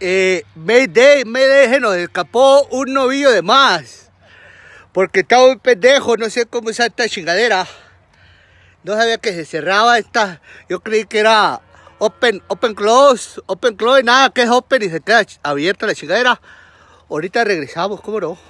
eh, Mayday, Mayday, se nos escapó un novillo de más. Porque estaba un pendejo, no sé cómo es esta chingadera. No sabía que se cerraba esta. Yo creí que era open, open close, open close, nada, que es open y se queda abierta la chingadera. Ahorita regresamos, cómo no.